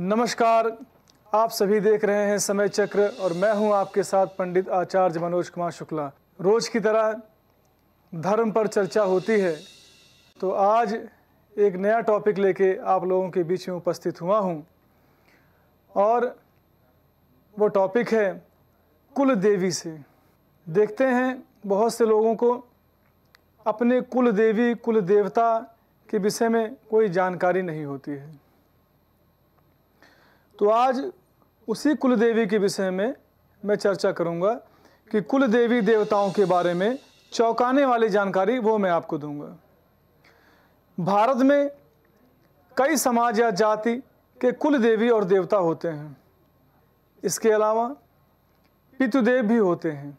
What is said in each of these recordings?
नमस्कार आप सभी देख रहे हैं समय चक्र और मैं हूं आपके साथ पंडित आचार्य मनोज कुमार शुक्ला रोज की तरह धर्म पर चर्चा होती है तो आज एक नया टॉपिक लेके आप लोगों के बीच में उपस्थित हुआ हूं और वो टॉपिक है कुल देवी से देखते हैं बहुत से लोगों को अपने कुल देवी कुल देवता के विषय में कोई जानकारी नहीं होती है तो आज उसी कुल देवी के विषय में मैं चर्चा करूँगा कि कुल देवी देवताओं के बारे में चौंकाने वाली जानकारी वो मैं आपको दूंगा भारत में कई समाज या जाति के कुल देवी और देवता होते हैं इसके अलावा पितुदेव भी होते हैं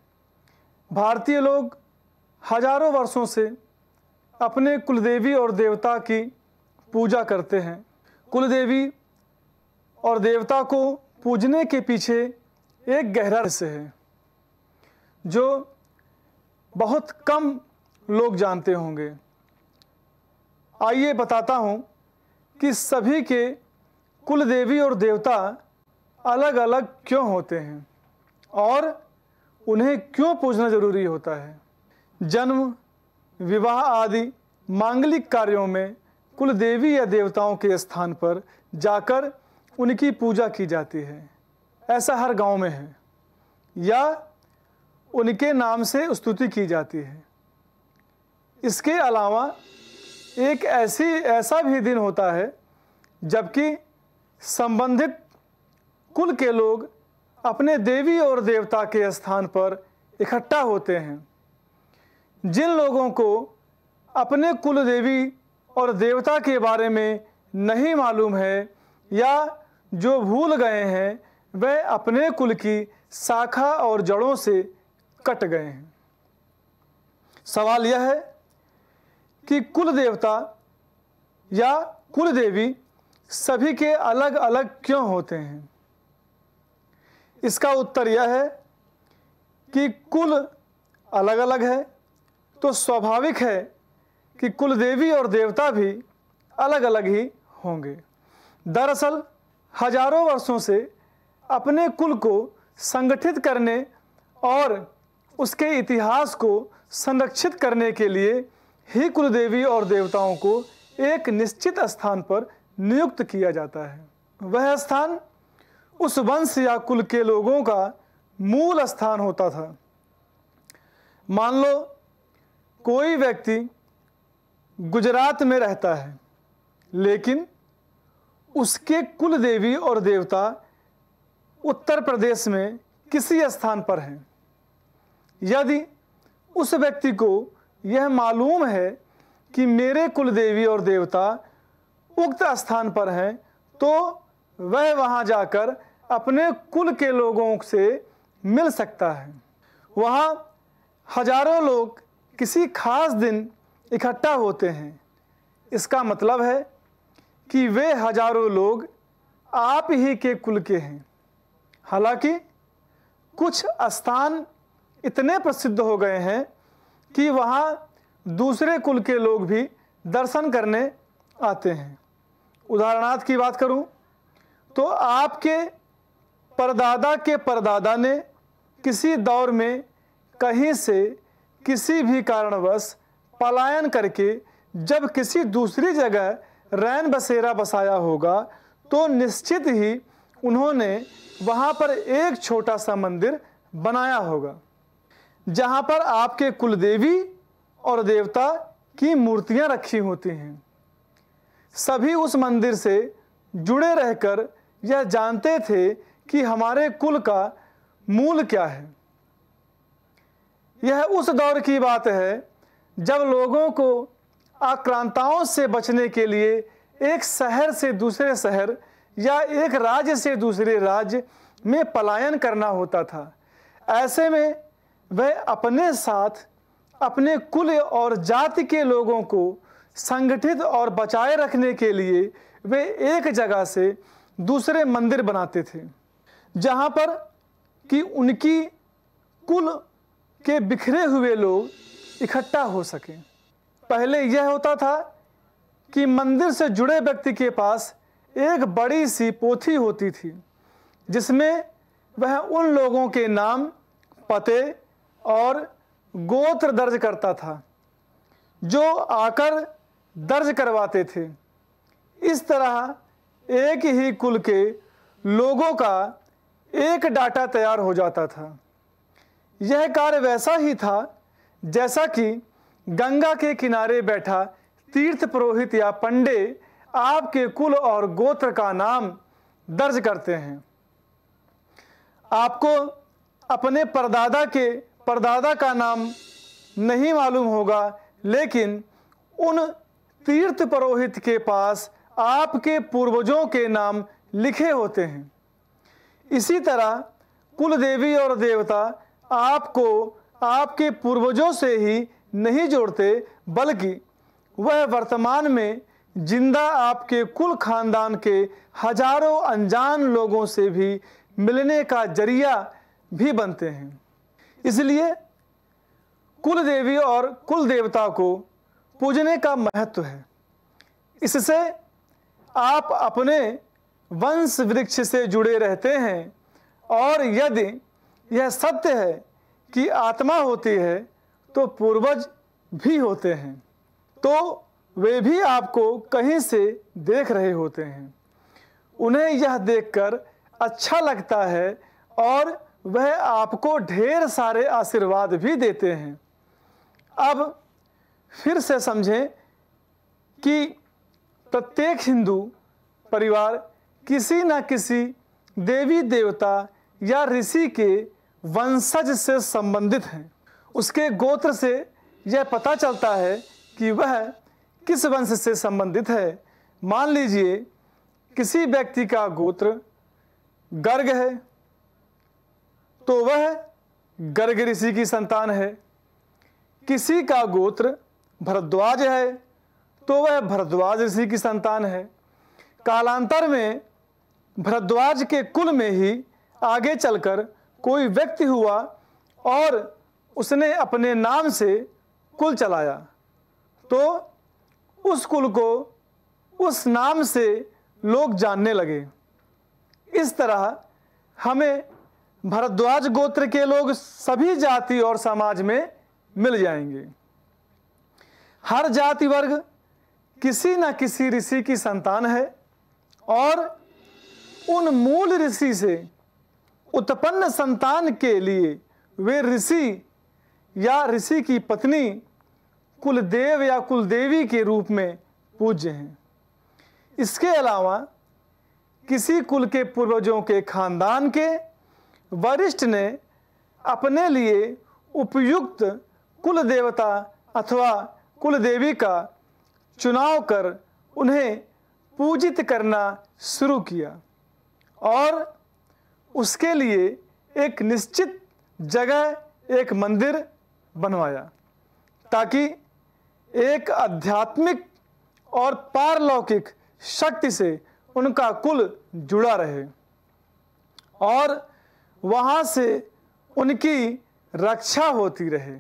भारतीय लोग हजारों वर्षों से अपने कुलदेवी और देवता की पूजा करते हैं कुलदेवी और देवता को पूजने के पीछे एक गहरा रहस्य है जो बहुत कम लोग जानते होंगे आइए बताता हूँ कि सभी के कुल देवी और देवता अलग अलग क्यों होते हैं और उन्हें क्यों पूजना जरूरी होता है जन्म विवाह आदि मांगलिक कार्यों में कुल देवी या देवताओं के स्थान पर जाकर उनकी पूजा की जाती है ऐसा हर गांव में है या उनके नाम से स्तुति की जाती है इसके अलावा एक ऐसी ऐसा भी दिन होता है जबकि संबंधित कुल के लोग अपने देवी और देवता के स्थान पर इकट्ठा होते हैं जिन लोगों को अपने कुल देवी और देवता के बारे में नहीं मालूम है या जो भूल गए हैं वे अपने कुल की शाखा और जड़ों से कट गए हैं सवाल यह है कि कुल देवता या कुल देवी सभी के अलग अलग क्यों होते हैं इसका उत्तर यह है कि कुल अलग अलग है तो स्वाभाविक है कि कुल देवी और देवता भी अलग अलग ही होंगे दरअसल हजारों वर्षों से अपने कुल को संगठित करने और उसके इतिहास को संरक्षित करने के लिए ही कुलदेवी और देवताओं को एक निश्चित स्थान पर नियुक्त किया जाता है वह स्थान उस वंश या कुल के लोगों का मूल स्थान होता था मान लो कोई व्यक्ति गुजरात में रहता है लेकिन उसके कुल देवी और देवता उत्तर प्रदेश में किसी स्थान पर हैं यदि उस व्यक्ति को यह मालूम है कि मेरे कुल देवी और देवता उक्त स्थान पर हैं तो वह वहां जाकर अपने कुल के लोगों से मिल सकता है वहां हजारों लोग किसी खास दिन इकट्ठा होते हैं इसका मतलब है कि वे हजारों लोग आप ही के कुल के हैं हालांकि कुछ स्थान इतने प्रसिद्ध हो गए हैं कि वहाँ दूसरे कुल के लोग भी दर्शन करने आते हैं उदाहरणार्थ की बात करूं तो आपके परदादा के परदादा ने किसी दौर में कहीं से किसी भी कारणवश पलायन करके जब किसी दूसरी जगह रैन बसेरा बसाया होगा तो निश्चित ही उन्होंने वहाँ पर एक छोटा सा मंदिर बनाया होगा जहाँ पर आपके कुल देवी और देवता की मूर्तियाँ रखी होती हैं सभी उस मंदिर से जुड़े रहकर यह जानते थे कि हमारे कुल का मूल क्या है यह उस दौर की बात है जब लोगों को आक्रांताओं से बचने के लिए एक शहर से दूसरे शहर या एक राज्य से दूसरे राज्य में पलायन करना होता था ऐसे में वह अपने साथ अपने कुल और जाति के लोगों को संगठित और बचाए रखने के लिए वे एक जगह से दूसरे मंदिर बनाते थे जहाँ पर कि उनकी कुल के बिखरे हुए लोग इकट्ठा हो सकें पहले यह होता था कि मंदिर से जुड़े व्यक्ति के पास एक बड़ी सी पोथी होती थी जिसमें वह उन लोगों के नाम पते और गोत्र दर्ज करता था जो आकर दर्ज करवाते थे इस तरह एक ही कुल के लोगों का एक डाटा तैयार हो जाता था यह कार्य वैसा ही था जैसा कि गंगा के किनारे बैठा तीर्थ पुरोहित या पंडे आपके कुल और गोत्र का नाम दर्ज करते हैं आपको अपने परदादा के परदादा का नाम नहीं मालूम होगा लेकिन उन तीर्थ पुरोहित के पास आपके पूर्वजों के नाम लिखे होते हैं इसी तरह कुल देवी और देवता आपको आपके पूर्वजों से ही नहीं जोड़ते बल्कि वह वर्तमान में जिंदा आपके कुल खानदान के हजारों अनजान लोगों से भी मिलने का जरिया भी बनते हैं इसलिए कुल देवी और कुल देवता को पूजने का महत्व है इससे आप अपने वंश वृक्ष से जुड़े रहते हैं और यदि यह सत्य है कि आत्मा होती है तो पूर्वज भी होते हैं तो वे भी आपको कहीं से देख रहे होते हैं उन्हें यह देखकर अच्छा लगता है और वह आपको ढेर सारे आशीर्वाद भी देते हैं अब फिर से समझें कि प्रत्येक हिंदू परिवार किसी न किसी देवी देवता या ऋषि के वंशज से संबंधित हैं उसके गोत्र से यह पता चलता है कि वह किस वंश से संबंधित है मान लीजिए किसी व्यक्ति का गोत्र गर्ग है तो वह गर्ग ऋषि की संतान है किसी का गोत्र भरद्वाज है तो वह भरद्वाज ऋषि की संतान है कालांतर में भरद्वाज के कुल में ही आगे चलकर कोई व्यक्ति हुआ और उसने अपने नाम से कुल चलाया तो उस कुल को उस नाम से लोग जानने लगे इस तरह हमें भरद्वाज गोत्र के लोग सभी जाति और समाज में मिल जाएंगे हर जाति वर्ग किसी न किसी ऋषि की संतान है और उन मूल ऋषि से उत्पन्न संतान के लिए वे ऋषि या ऋषि की पत्नी कुलदेव या कुलदेवी के रूप में पूज्य हैं इसके अलावा किसी कुल के पूर्वजों के खानदान के वरिष्ठ ने अपने लिए उपयुक्त कुल देवता अथवा कुल देवी का चुनाव कर उन्हें पूजित करना शुरू किया और उसके लिए एक निश्चित जगह एक मंदिर बनवाया ताकि एक आध्यात्मिक और पारलौकिक शक्ति से उनका कुल जुड़ा रहे और वहाँ से उनकी रक्षा होती रहे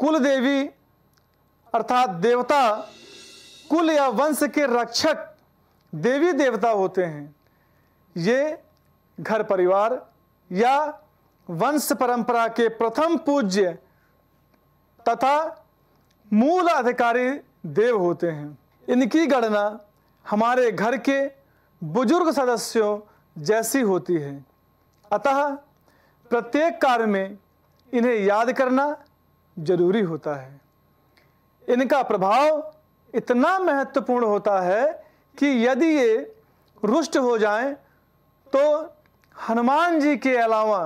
कुल देवी अर्थात देवता कुल या वंश के रक्षक देवी देवता होते हैं ये घर परिवार या वंश परंपरा के प्रथम पूज्य तथा मूल अधिकारी देव होते हैं इनकी गणना हमारे घर के बुजुर्ग सदस्यों जैसी होती है अतः प्रत्येक कार्य में इन्हें याद करना जरूरी होता है इनका प्रभाव इतना महत्वपूर्ण होता है कि यदि ये रुष्ट हो जाएं तो हनुमान जी के अलावा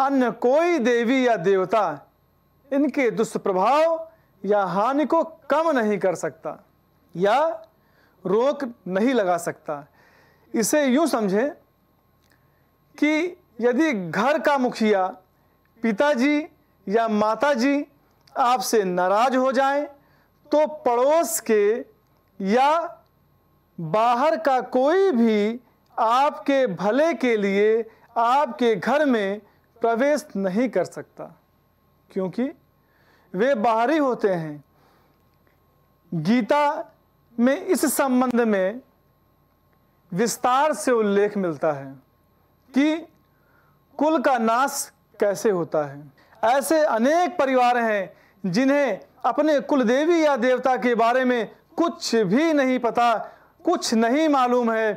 अन्य कोई देवी या देवता इनके दुष्प्रभाव या हानि को कम नहीं कर सकता या रोक नहीं लगा सकता इसे यूं समझें कि यदि घर का मुखिया पिताजी या माताजी आपसे नाराज हो जाएं तो पड़ोस के या बाहर का कोई भी आपके भले के लिए आपके घर में प्रवेश नहीं कर सकता क्योंकि वे बाहरी होते हैं गीता में इस संबंध में विस्तार से उल्लेख मिलता है कि कुल का नाश कैसे होता है ऐसे अनेक परिवार हैं जिन्हें अपने कुल देवी या देवता के बारे में कुछ भी नहीं पता कुछ नहीं मालूम है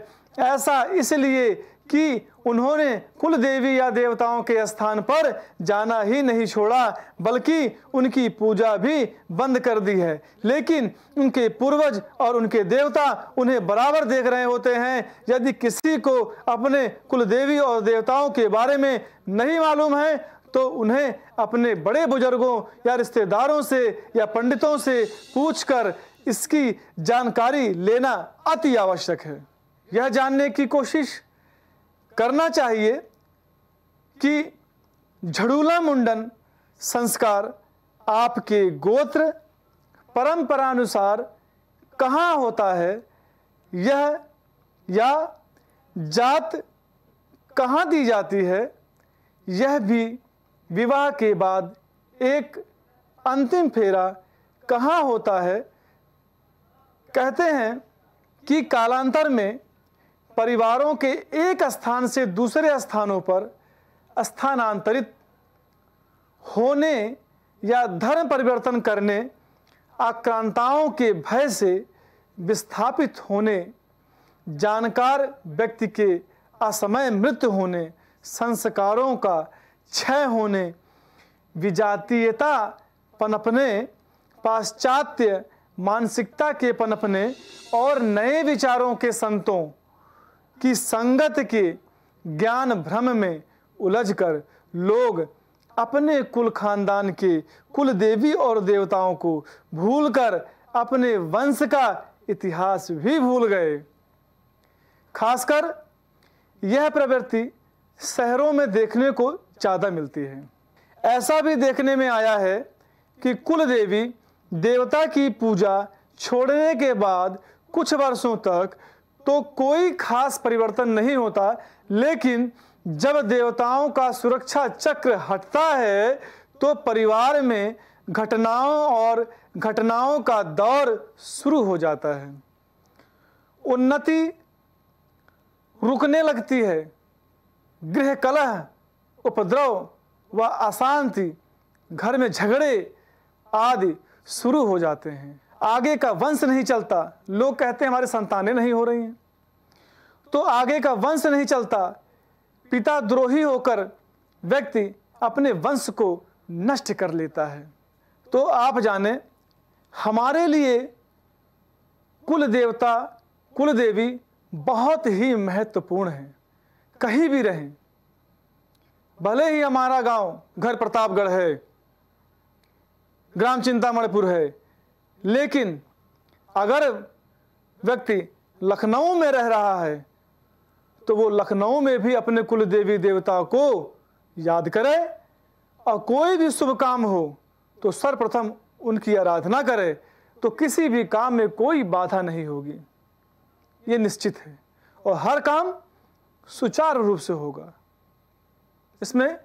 ऐसा इसलिए कि उन्होंने कुल देवी या देवताओं के स्थान पर जाना ही नहीं छोड़ा बल्कि उनकी पूजा भी बंद कर दी है लेकिन उनके पूर्वज और उनके देवता उन्हें बराबर देख रहे होते हैं यदि किसी को अपने कुल देवी और देवताओं के बारे में नहीं मालूम है तो उन्हें अपने बड़े बुजुर्गों या रिश्तेदारों से या पंडितों से पूछकर इसकी जानकारी लेना अति आवश्यक है यह जानने की कोशिश करना चाहिए कि झड़ूला मुंडन संस्कार आपके गोत्र परंपरा अनुसार कहाँ होता है यह या जात कहाँ दी जाती है यह भी विवाह के बाद एक अंतिम फेरा कहाँ होता है कहते हैं कि कालांतर में परिवारों के एक स्थान से दूसरे स्थानों पर स्थानांतरित होने या धर्म परिवर्तन करने आक्रांताओं के भय से विस्थापित होने जानकार व्यक्ति के असमय मृत्यु होने संस्कारों का क्षय होने विजातीयता पनपने पाश्चात्य मानसिकता के पनपने और नए विचारों के संतों कि संगत के ज्ञान भ्रम में उलझकर लोग अपने कुल खानदान के कुल देवी और देवताओं को भूलकर अपने वंश का इतिहास भी भूल गए खासकर यह प्रवृत्ति शहरों में देखने को ज़्यादा मिलती है ऐसा भी देखने में आया है कि कुल देवी देवता की पूजा छोड़ने के बाद कुछ वर्षों तक तो कोई खास परिवर्तन नहीं होता लेकिन जब देवताओं का सुरक्षा चक्र हटता है तो परिवार में घटनाओं और घटनाओं का दौर शुरू हो जाता है उन्नति रुकने लगती है गृह कलह उपद्रव व अशांति घर में झगड़े आदि शुरू हो जाते हैं आगे का वंश नहीं चलता लोग कहते हैं हमारे संतानें नहीं हो रही हैं तो आगे का वंश नहीं चलता पिता द्रोही होकर व्यक्ति अपने वंश को नष्ट कर लेता है तो आप जाने हमारे लिए कुल देवता कुल देवी बहुत ही महत्वपूर्ण है कहीं भी रहें भले ही हमारा गांव घर प्रतापगढ़ है ग्राम चिंतामणिपुर है लेकिन अगर व्यक्ति लखनऊ में रह रहा है तो वो लखनऊ में भी अपने कुल देवी देवता को याद करे और कोई भी शुभ काम हो तो सर्वप्रथम उनकी आराधना करे तो किसी भी काम में कोई बाधा नहीं होगी ये निश्चित है और हर काम सुचारू रूप से होगा इसमें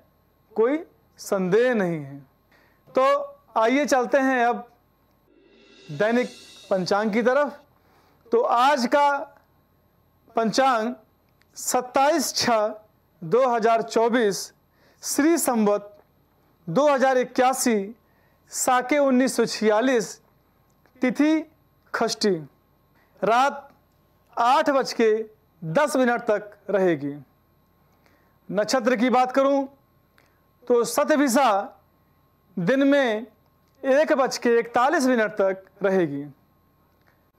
कोई संदेह नहीं है तो आइए चलते हैं अब दैनिक पंचांग की तरफ तो आज का पंचांग 27 छ 2024 श्री संवत दो हजार इक्यासी साके उन्नीस सौ छियालीस तिथि खष्टी रात आठ बज के दस मिनट तक रहेगी नक्षत्र की बात करूं तो सतभिषा दिन में एक बज के इकतालीस मिनट तक रहेगी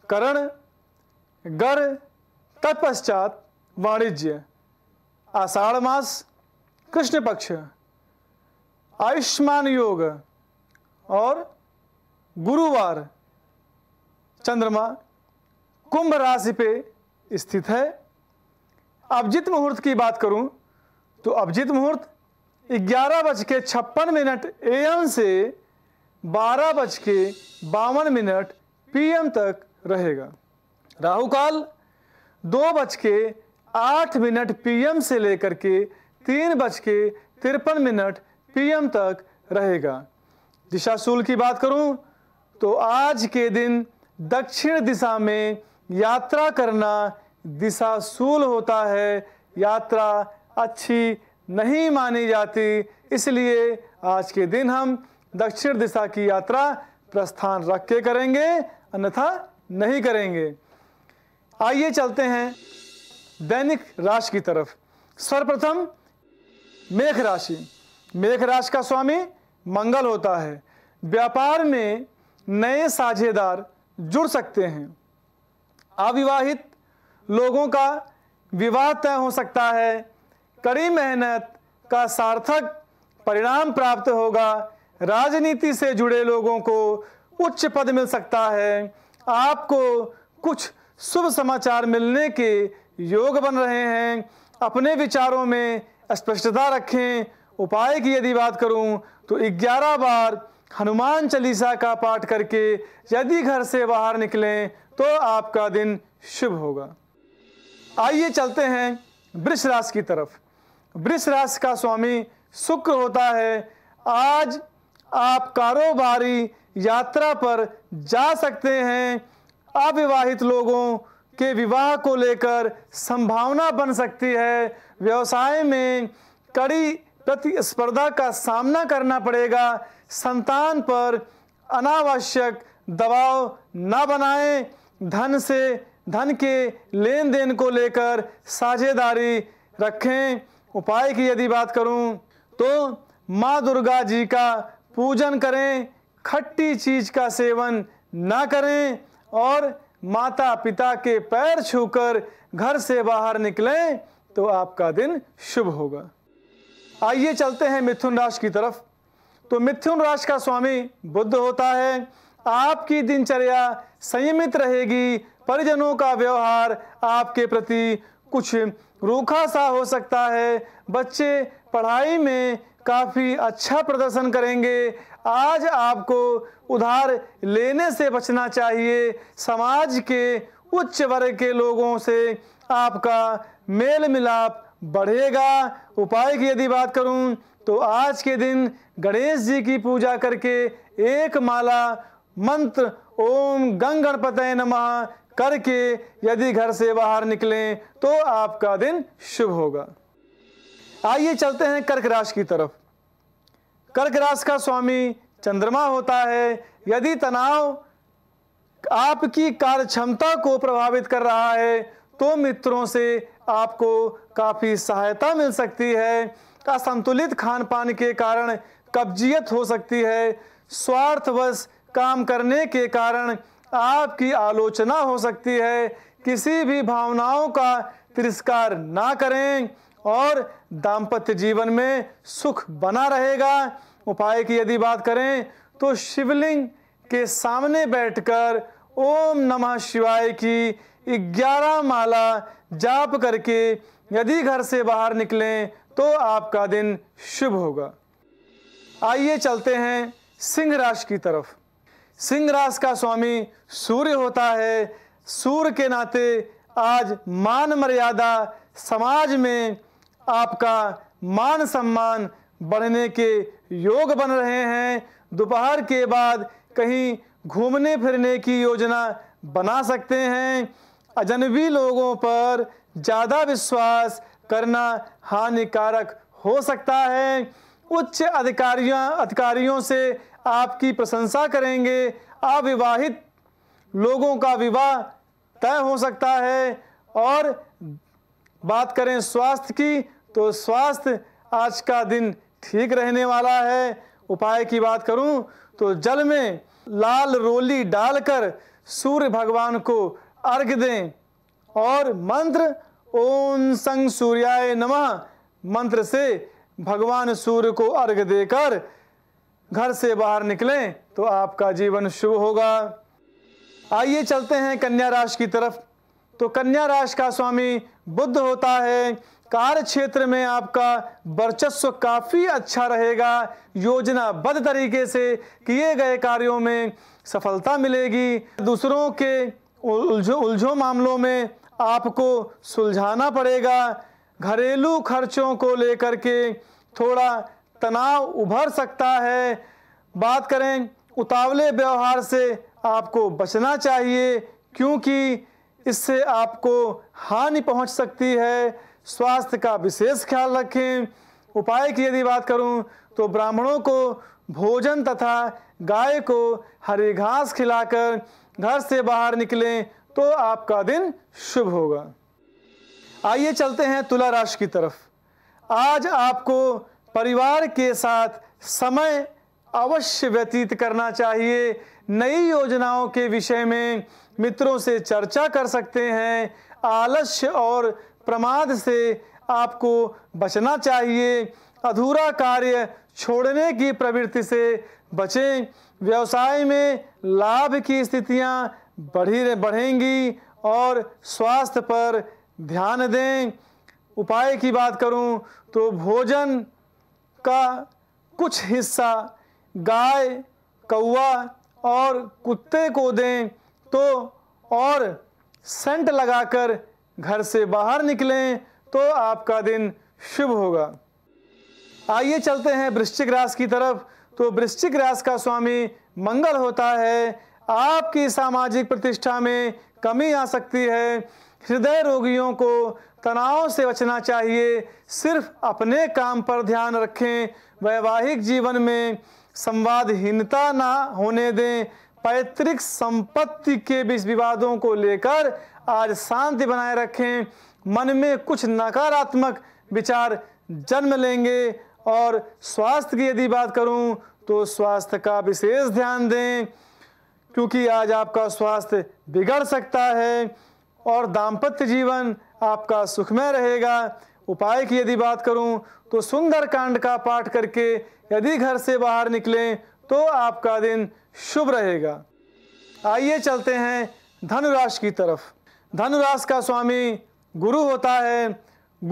करण गर तत्पश्चात वाणिज्य आषाढ़ मास कृष्ण पक्ष आयुष्मान योग और गुरुवार चंद्रमा कुंभ राशि पे स्थित है अभिजित मुहूर्त की बात करूं तो अभिजित मुहूर्त ग्यारह बज के छप्पन मिनट एम से बारह बज के बावन मिनट पी तक रहेगा राहु काल दो बज के आठ मिनट पी से लेकर के तीन बज के तिरपन मिनट पी तक रहेगा दिशाशूल की बात करूं तो आज के दिन दक्षिण दिशा में यात्रा करना दिशाशूल होता है यात्रा अच्छी नहीं मानी जाती इसलिए आज के दिन हम दक्षिण दिशा की यात्रा प्रस्थान रख के करेंगे अन्यथा नहीं करेंगे आइए चलते हैं दैनिक राशि की तरफ सर्वप्रथम मेघ राशि मेघ राशि का स्वामी मंगल होता है व्यापार में नए साझेदार जुड़ सकते हैं अविवाहित लोगों का विवाह तय हो सकता है कड़ी मेहनत का सार्थक परिणाम प्राप्त होगा राजनीति से जुड़े लोगों को उच्च पद मिल सकता है आपको कुछ शुभ समाचार मिलने के योग बन रहे हैं अपने विचारों में स्पष्टता रखें उपाय की यदि बात करूं तो 11 बार हनुमान चालीसा का पाठ करके यदि घर से बाहर निकलें तो आपका दिन शुभ होगा आइए चलते हैं वृक्ष राशि की तरफ वृक्ष राशि का स्वामी शुक्र होता है आज आप कारोबारी यात्रा पर जा सकते हैं अविवाहित लोगों के विवाह को लेकर संभावना बन सकती है व्यवसाय में कड़ी प्रतिस्पर्धा का सामना करना पड़ेगा संतान पर अनावश्यक दबाव न बनाएं धन से धन के लेन देन को लेकर साझेदारी रखें उपाय की यदि बात करूं तो माँ दुर्गा जी का पूजन करें खट्टी चीज का सेवन ना करें और माता पिता के पैर छूकर घर से बाहर निकलें तो आपका दिन शुभ होगा आइए चलते हैं मिथुन राशि की तरफ तो मिथुन राशि का स्वामी बुद्ध होता है आपकी दिनचर्या संयमित रहेगी परिजनों का व्यवहार आपके प्रति कुछ रूखा सा हो सकता है बच्चे पढ़ाई में काफ़ी अच्छा प्रदर्शन करेंगे आज आपको उधार लेने से बचना चाहिए समाज के उच्च वर्ग के लोगों से आपका मेल मिलाप बढ़ेगा उपाय की यदि बात करूं तो आज के दिन गणेश जी की पूजा करके एक माला मंत्र ओम गंग गणपत नमः करके यदि घर से बाहर निकलें तो आपका दिन शुभ होगा आइए चलते हैं कर्क राशि की तरफ कर्क राशि का स्वामी चंद्रमा होता है यदि तनाव आपकी कार्य क्षमता को प्रभावित कर रहा है तो मित्रों से आपको काफ़ी सहायता मिल सकती है असंतुलित खान पान के कारण कब्जियत हो सकती है स्वार्थवश काम करने के कारण आपकी आलोचना हो सकती है किसी भी भावनाओं का तिरस्कार ना करें और दाम्पत्य जीवन में सुख बना रहेगा उपाय की यदि बात करें तो शिवलिंग के सामने बैठकर ओम नमः शिवाय की ग्यारह माला जाप करके यदि घर से बाहर निकलें तो आपका दिन शुभ होगा आइए चलते हैं सिंह राशि की तरफ सिंह राशि का स्वामी सूर्य होता है सूर्य के नाते आज मान मर्यादा समाज में आपका मान सम्मान बढ़ने के योग बन रहे हैं दोपहर के बाद कहीं घूमने फिरने की योजना बना सकते हैं अजनबी लोगों पर ज़्यादा विश्वास करना हानिकारक हो सकता है उच्च अधिकारियों अधिकारियों से आपकी प्रशंसा करेंगे अविवाहित लोगों का विवाह तय हो सकता है और बात करें स्वास्थ्य की तो स्वास्थ्य आज का दिन ठीक रहने वाला है उपाय की बात करूं तो जल में लाल रोली डालकर सूर्य भगवान को अर्घ दें और मंत्र ओम संग सूर्याय नमः मंत्र से भगवान सूर्य को अर्घ देकर घर से बाहर निकलें तो आपका जीवन शुभ होगा आइए चलते हैं कन्या राशि की तरफ तो कन्या राशि का स्वामी बुद्ध होता है कार्य क्षेत्र में आपका वर्चस्व काफ़ी अच्छा रहेगा योजनाबद्ध तरीके से किए गए कार्यों में सफलता मिलेगी दूसरों के उलझो उलझो मामलों में आपको सुलझाना पड़ेगा घरेलू खर्चों को लेकर के थोड़ा तनाव उभर सकता है बात करें उतावले व्यवहार से आपको बचना चाहिए क्योंकि इससे आपको हानि पहुंच सकती है स्वास्थ्य का विशेष ख्याल रखें उपाय की यदि बात करूं तो ब्राह्मणों को भोजन तथा गाय को हरी घास खिलाकर घर से बाहर निकलें तो आपका दिन शुभ होगा आइए चलते हैं तुला राशि की तरफ आज आपको परिवार के साथ समय अवश्य व्यतीत करना चाहिए नई योजनाओं के विषय में मित्रों से चर्चा कर सकते हैं आलस्य और प्रमाद से आपको बचना चाहिए अधूरा कार्य छोड़ने की प्रवृत्ति से बचें व्यवसाय में लाभ की स्थितियां बढ़ी बढ़ेंगी और स्वास्थ्य पर ध्यान दें उपाय की बात करूं तो भोजन का कुछ हिस्सा गाय कौवा और कुत्ते को दें तो और सेंट लगाकर घर से बाहर निकलें तो आपका दिन शुभ होगा आइए चलते हैं वृश्चिक राशि की तरफ तो वृश्चिक राशि का स्वामी मंगल होता है आपकी सामाजिक प्रतिष्ठा में कमी आ सकती है हृदय रोगियों को तनाव से बचना चाहिए सिर्फ अपने काम पर ध्यान रखें वैवाहिक जीवन में संवादहीनता ना होने दें पैतृक संपत्ति के बीच विवादों को लेकर आज शांति बनाए रखें मन में कुछ नकारात्मक विचार जन्म लेंगे और स्वास्थ्य की यदि बात करूं तो स्वास्थ्य का विशेष ध्यान दें क्योंकि आज आपका स्वास्थ्य बिगड़ सकता है और दाम्पत्य जीवन आपका सुखमय रहेगा उपाय की यदि बात करूं तो सुंदर कांड का पाठ करके यदि घर से बाहर निकलें तो आपका दिन शुभ रहेगा आइए चलते हैं धनुराश की तरफ धनुराश का स्वामी गुरु होता है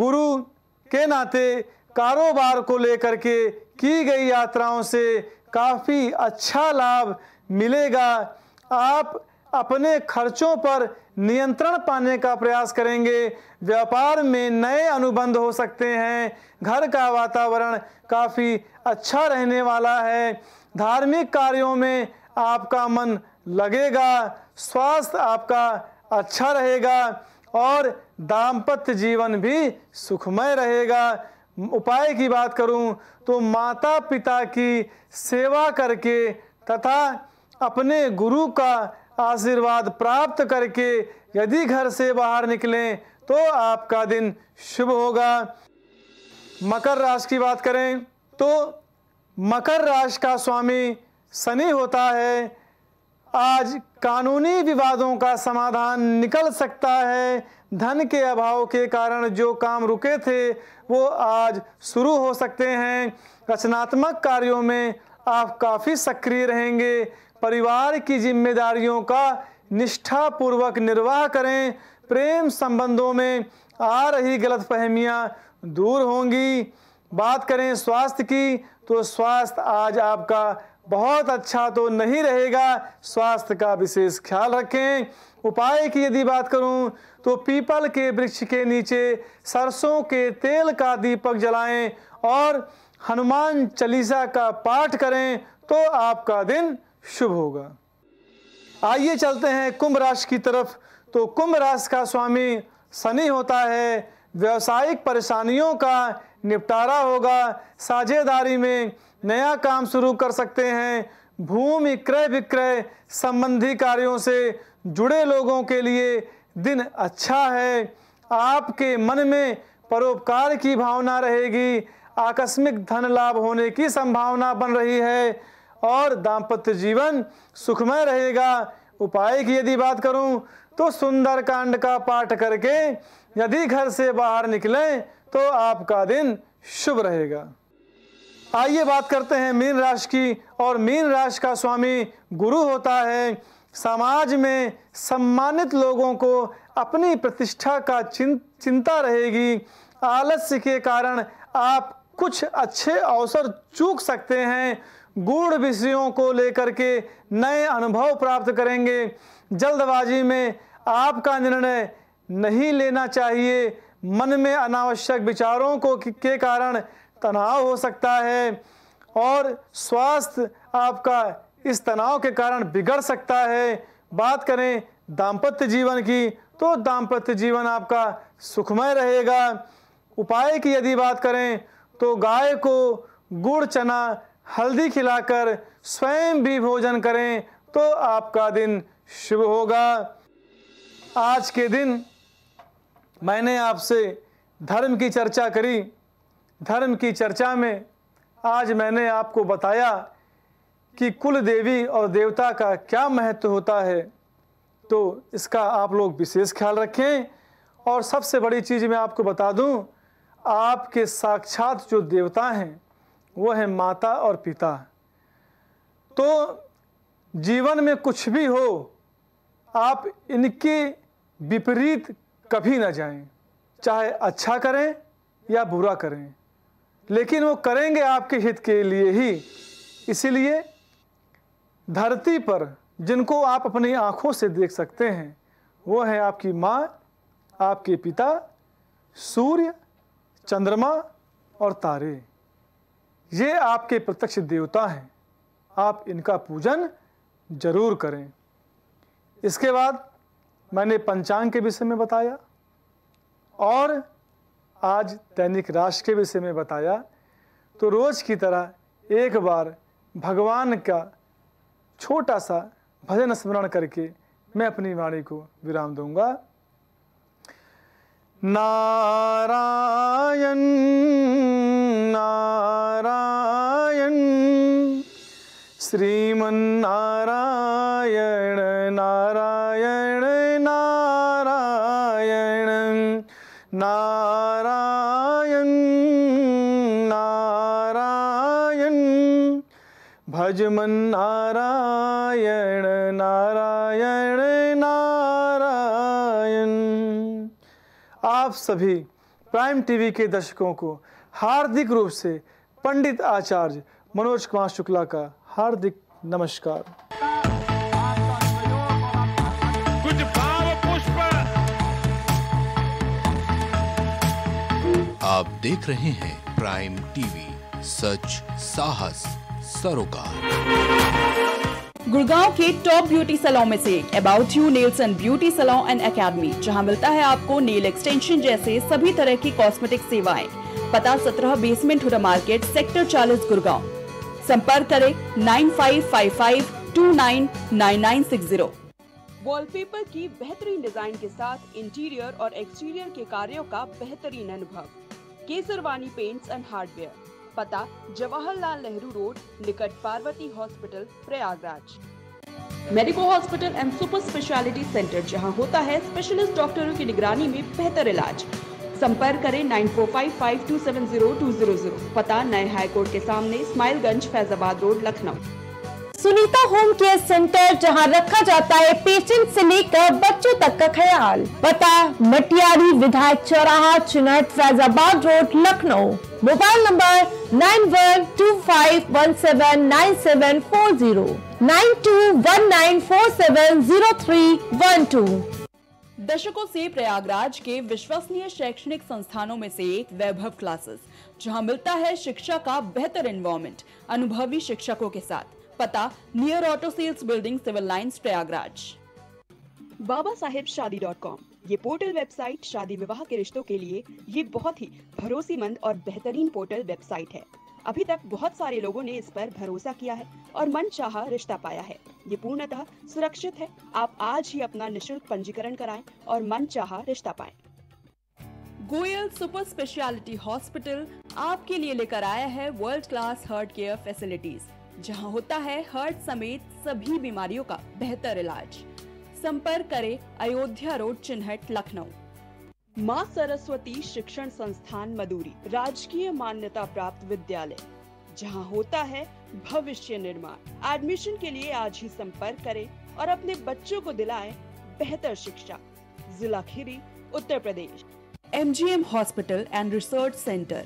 गुरु के नाते कारोबार को लेकर के की गई यात्राओं से काफ़ी अच्छा लाभ मिलेगा आप अपने खर्चों पर नियंत्रण पाने का प्रयास करेंगे व्यापार में नए अनुबंध हो सकते हैं घर का वातावरण काफ़ी अच्छा रहने वाला है धार्मिक कार्यों में आपका मन लगेगा स्वास्थ्य आपका अच्छा रहेगा और दाम्पत्य जीवन भी सुखमय रहेगा उपाय की बात करूं तो माता पिता की सेवा करके तथा अपने गुरु का आशीर्वाद प्राप्त करके यदि घर से बाहर निकलें तो आपका दिन शुभ होगा मकर राशि की बात करें तो मकर राशि का स्वामी शनि होता है आज कानूनी विवादों का समाधान निकल सकता है धन के अभाव के कारण जो काम रुके थे वो आज शुरू हो सकते हैं रचनात्मक कार्यों में आप काफ़ी सक्रिय रहेंगे परिवार की जिम्मेदारियों का निष्ठापूर्वक निर्वाह करें प्रेम संबंधों में आ रही गलतफहमियां दूर होंगी बात करें स्वास्थ्य की तो स्वास्थ्य आज आपका बहुत अच्छा तो नहीं रहेगा स्वास्थ्य का विशेष ख्याल रखें उपाय की यदि बात करूं तो पीपल के वृक्ष के नीचे सरसों के तेल का दीपक जलाएं और हनुमान चालीसा का पाठ करें तो आपका दिन शुभ होगा आइए चलते हैं कुंभ राशि की तरफ तो कुंभ राशि का स्वामी शनि होता है व्यावसायिक परेशानियों का निपटारा होगा साझेदारी में नया काम शुरू कर सकते हैं भूमि क्रय विक्रय संबंधी कार्यों से जुड़े लोगों के लिए दिन अच्छा है आपके मन में परोपकार की भावना रहेगी आकस्मिक धन लाभ होने की संभावना बन रही है और दाम्पत्य जीवन सुखमय रहेगा उपाय की यदि बात करूं तो सुंदर कांड का पाठ करके यदि घर से बाहर निकलें तो आपका दिन शुभ रहेगा आइए बात करते हैं मीन राशि की और मीन राशि का स्वामी गुरु होता है समाज में सम्मानित लोगों को अपनी प्रतिष्ठा का चिं, चिंता रहेगी आलस्य के कारण आप कुछ अच्छे अवसर चूक सकते हैं गूढ़ विषयों को लेकर के नए अनुभव प्राप्त करेंगे जल्दबाजी में आपका निर्णय नहीं लेना चाहिए मन में अनावश्यक विचारों को के कारण तनाव हो सकता है और स्वास्थ्य आपका इस तनाव के कारण बिगड़ सकता है बात करें दाम्पत्य जीवन की तो दाम्पत्य जीवन आपका सुखमय रहेगा उपाय की यदि बात करें तो गाय को गुड़ चना हल्दी खिलाकर स्वयं भी भोजन करें तो आपका दिन शुभ होगा आज के दिन मैंने आपसे धर्म की चर्चा करी धर्म की चर्चा में आज मैंने आपको बताया कि कुल देवी और देवता का क्या महत्व होता है तो इसका आप लोग विशेष ख्याल रखें और सबसे बड़ी चीज़ मैं आपको बता दूं, आपके साक्षात जो देवता हैं वो हैं माता और पिता तो जीवन में कुछ भी हो आप इनके विपरीत कभी ना जाएं चाहे अच्छा करें या बुरा करें लेकिन वो करेंगे आपके हित के लिए ही इसीलिए धरती पर जिनको आप अपनी आँखों से देख सकते हैं वो है आपकी माँ आपके पिता सूर्य चंद्रमा और तारे ये आपके प्रत्यक्ष देवता हैं आप इनका पूजन जरूर करें इसके बाद मैंने पंचांग के विषय में बताया और आज दैनिक राष्ट्र के विषय में बताया तो रोज़ की तरह एक बार भगवान का छोटा सा भजन स्मरण करके मैं अपनी वाणी को विराम दूंगा नारायण नारायण श्रीमन नारायण नमन नारायण नारायण नारायण आप सभी प्राइम टीवी के दर्शकों को हार्दिक रूप से पंडित आचार्य मनोज कुमार शुक्ला का हार्दिक नमस्कार कुछ भाव पुष्प आप देख रहे हैं प्राइम टीवी सच साहस सरोकार गुड़गांव के टॉप ब्यूटी सलों में से about you nails and beauty salon and academy जहां मिलता है आपको नेल एक्सटेंशन जैसे सभी तरह की कॉस्मेटिक सेवाएं पता सत्रह बेसमेंट हुडा मार्केट सेक्टर चालीस गुड़गांव संपर्क करें nine five five five two nine nine nine six zero wallpaper की बेहतरीन डिजाइन के साथ इंटीरियर और एक्सटीरियर के कार्यों का बेहतरीन अनुभव केसरवानी पेंट्स एंड हार्डवेयर पता जवाहरलाल नेहरू रोड निकट Parvati hospital Prayagraj medico hospital and super speciality centre जहां होता है स्पेशलिस्ट डॉक्टरों की निगरानी में बेहतर इलाज संपर्क करें nine four five five two seven zero two zero zero पता नए हाईकोर्ट के सामने Smilganj Faizabad road Lucknow Sunita home care centre जहां रखा जाता है पेशेंट से लेकर बच्चों तक का ख्याल पता मटियारी विधायक चौराहा चुनाव Faizabad road Lucknow mobile number nine one two five one seven nine seven four zero nine two one nine four seven zero three one two दशकों से प्रयागराज के विश्वसनीय शैक्षणिक संस्थानों में से एक वैभव क्लासेस जहां मिलता है शिक्षा का बेहतर एनवायरमेंट अनुभवी शिक्षकों के साथ पता near auto sales building civil lines Prayagraj बाबा साहेब शादी डॉट कॉम ये पोर्टल वेबसाइट शादी विवाह के रिश्तों के लिए ये बहुत ही भरोसेमंद और बेहतरीन पोर्टल वेबसाइट है अभी तक बहुत सारे लोगों ने इस पर भरोसा किया है और मन चाह रिश्ता पाया है ये पूर्णतः सुरक्षित है आप आज ही अपना निशुल्क पंजीकरण कराएं और मन चाह रिश्ता पाए गोयल सुपर स्पेशलिटी हॉस्पिटल आपके लिए लेकर आया है world class heart care facilities जहां होता है हार्ट समेत सभी बीमारियों का बेहतर इलाज संपर्क करें अयोध्या रोड चिन्हट लखनऊ माँ सरस्वती शिक्षण संस्थान मदूरी राजकीय मान्यता प्राप्त विद्यालय जहां होता है भविष्य निर्माण एडमिशन के लिए आज ही संपर्क करें और अपने बच्चों को दिलाएं बेहतर शिक्षा जिला Kheri Uttar Pradesh M hospital and research centre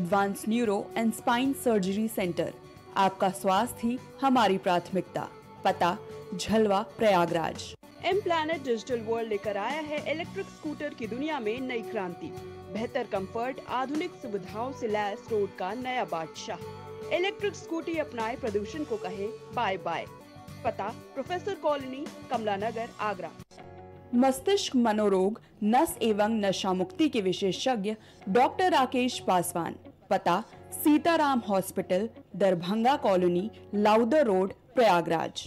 advance neuro and spine surgery centre आपका स्वास्थ्य ही हमारी प्राथमिकता पता Jhalwa Prayagraj M planet digital world लेकर आया है इलेक्ट्रिक स्कूटर की दुनिया में नई क्रांति बेहतर कंफर्ट आधुनिक सुविधाओं से लैस रोड का नया बादशाह इलेक्ट्रिक स्कूटी अपनाए प्रदूषण को कहे बाय बाय पता प्रोफेसर कॉलोनी कमला नगर आगरा मस्तिष्क मनोरोग नस एवं नशा मुक्ति के विशेषज्ञ डॉक्टर राकेश पासवान पता Sitaram hospital Darbhanga colony Lowther road Prayagraj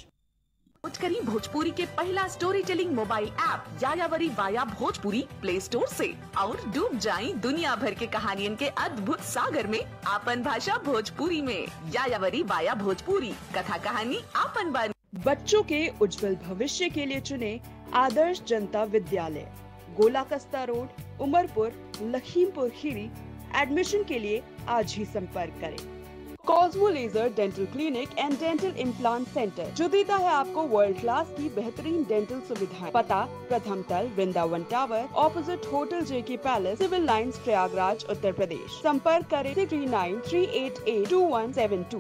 करी भोजपुरी के पहला story telling mobile app Yayavari via Bhojpuri play store से और डूब जाएं दुनिया भर के कहानियों के अद्भुत सागर में आपन भाषा भोजपुरी में यायावरी वाया भोजपुरी कथा कहानी आपन बन बच्चों के उज्जवल भविष्य के लिए चुने आदर्श जनता विद्यालय गोला कस्ता रोड उमरपुर लखीमपुर खीरी एडमिशन के लिए आज ही संपर्क करें cosmo laser dental clinic and dental implant centre जो देता है आपको वर्ल्ड क्लास की बेहतरीन डेंटल सुविधाएं पता प्रथम तल Vrindavan tower opposite hotel J K palace civil lines Prayagraj Uttar Pradesh संपर्क करें three nine three eight eight two one seven two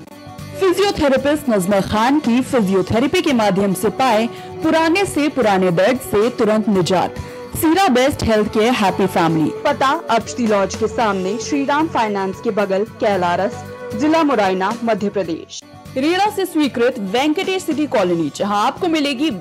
physiotherapist Najma Khan की फिजियोथेरेपी के माध्यम से पाए पुराने से पुराने दर्द से तुरंत निजात सीरा best health care happy family पता अब्श्ती लॉज के सामने श्री राम फाइनेंस के बगल कैलारस जिला मुरैना मध्य प्रदेश रेरा से स्वीकृत वेंकटेश सिटी कॉलोनी जहां आपको मिलेगी